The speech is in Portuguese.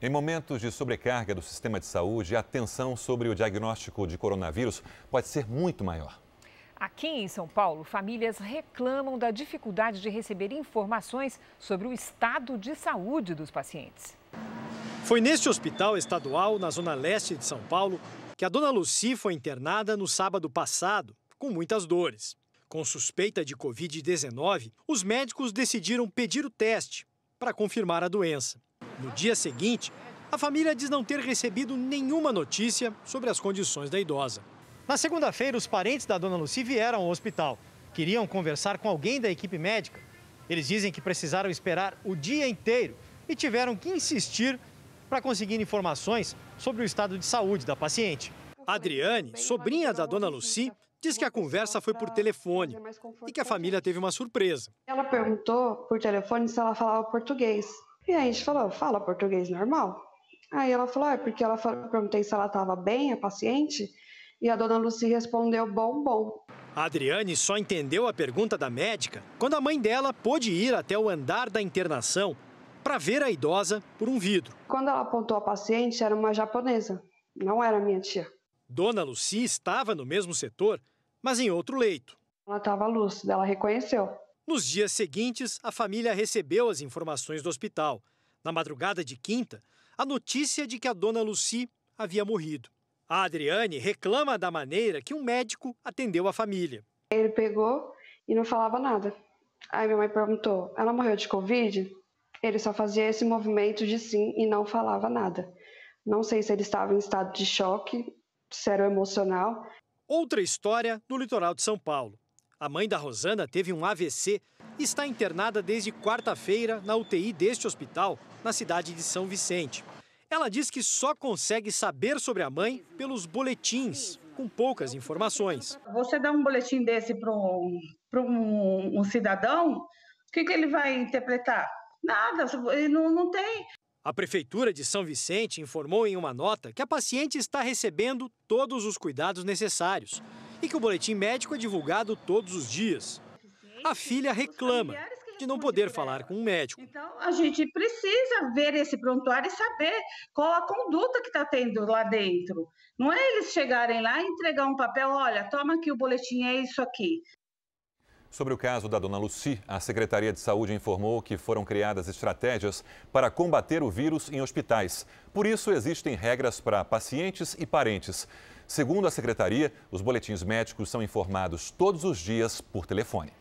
Em momentos de sobrecarga do sistema de saúde, a atenção sobre o diagnóstico de coronavírus pode ser muito maior. Aqui em São Paulo, famílias reclamam da dificuldade de receber informações sobre o estado de saúde dos pacientes. Foi neste hospital estadual, na zona leste de São Paulo, que a dona Luci foi internada no sábado passado, com muitas dores. Com suspeita de Covid-19, os médicos decidiram pedir o teste para confirmar a doença. No dia seguinte, a família diz não ter recebido nenhuma notícia sobre as condições da idosa. Na segunda-feira, os parentes da dona Luci vieram ao hospital. Queriam conversar com alguém da equipe médica. Eles dizem que precisaram esperar o dia inteiro e tiveram que insistir para conseguir informações sobre o estado de saúde da paciente. Adriane, sobrinha da dona Luci, diz que a conversa foi por telefone e que a família teve uma surpresa. Ela perguntou por telefone se ela falava português. E aí a gente falou, fala português normal. Aí ela falou, ah, é porque ela falou, perguntei se ela estava bem, a paciente, e a dona Lucy respondeu, bom, bom. A Adriane só entendeu a pergunta da médica quando a mãe dela pôde ir até o andar da internação para ver a idosa por um vidro. Quando ela apontou a paciente, era uma japonesa, não era minha tia. Dona Lucy estava no mesmo setor, mas em outro leito. Ela estava lúcida, ela reconheceu. Nos dias seguintes, a família recebeu as informações do hospital. Na madrugada de quinta, a notícia de que a dona Lucy havia morrido. A Adriane reclama da maneira que um médico atendeu a família. Ele pegou e não falava nada. Aí minha mãe perguntou: ela morreu de Covid? Ele só fazia esse movimento de sim e não falava nada. Não sei se ele estava em estado de choque, se era emocional. Outra história no litoral de São Paulo. A mãe da Rosana teve um AVC e está internada desde quarta-feira na UTI deste hospital, na cidade de São Vicente. Ela diz que só consegue saber sobre a mãe pelos boletins, com poucas informações. Você dá um boletim desse para um, um, um, cidadão, o que, que ele vai interpretar? Nada, ele não, não tem. A Prefeitura de São Vicente informou em uma nota que a paciente está recebendo todos os cuidados necessários e que o boletim médico é divulgado todos os dias. A filha reclama de não poder falar com um médico. Então, a gente precisa ver esse prontuário e saber qual a conduta que está tendo lá dentro. Não é eles chegarem lá e entregar um papel, olha, toma aqui o boletim, é isso aqui. Sobre o caso da dona Luci, a Secretaria de Saúde informou que foram criadas estratégias para combater o vírus em hospitais. Por isso, existem regras para pacientes e parentes. Segundo a secretaria, os boletins médicos são informados todos os dias por telefone.